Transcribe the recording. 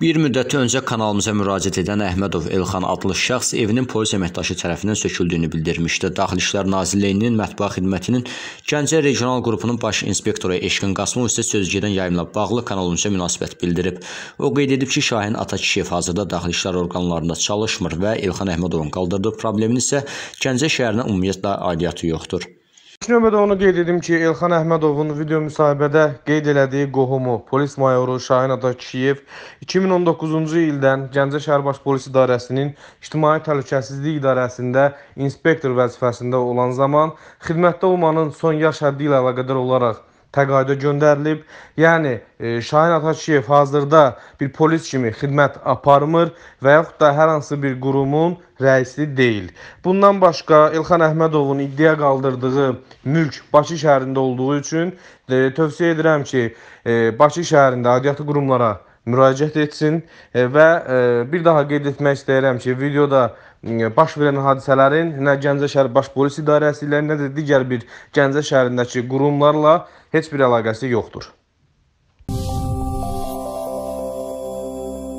Bir müddət öncə kanalımıza müraciət edən Əhmədov Elxan adlı şəxs evinin polis əməkdaşı tərəfindən söküldüyünü bildirmişdi. Daxili İşlər Nazirliyinin mətbuat xidmətinin Gəncə Regional qrupunun baş inspektoru Eşqin Qasımov isə sözgedən yayımla bağlı kanalımıza münasibət bildirib. O qeyd edib ki, Şahin Atakişiyev hazırda daxili işlər orqanlarında çalışmır və Elxan Əhmədovun qaldırdığı problemin isə Gəncə şəhərinə ümumiyyətlə aidiyyatı yoxdur. İlk növbədə onu qeyd edim ki, Elxan Əhmədovun video müsahibədə qeyd elədiyi qohumu, polis mayoru Şahin Atakiyev 2019-cu ildən Gəncə Şəhər Baş Polis İdarəsinin İctimai Təhlükəsizlik İdarəsində inspektor vəzifəsində olan zaman xidmətdə olmanın son yaş həddi ilə əlaqədar olaraq təqaüdə göndərilib. Yəni e, Şahin Ataçiyev hazırda bir polis kimi xidmət aparmır və yaxud da hər hansı bir qurumun rəisi deyil. Bundan başqa Elxan Əhmədovun iddia qaldırdığı mülk Bakı şəhərində olduğu üçün e, tövsiyə edirəm ki, e, Bakı şəhərində aidiyyatı qurumlara müraciət etsin e, və e, bir daha qeyd etmək istəyirəm ki, videoda e, baş verən hadisələrin nə Gəncə şəhər Baş Polis İdarəsi ilə, nə də digər bir Gəncə şəhərindəki qurumlarla heç bir əlaqəsi yoxdur.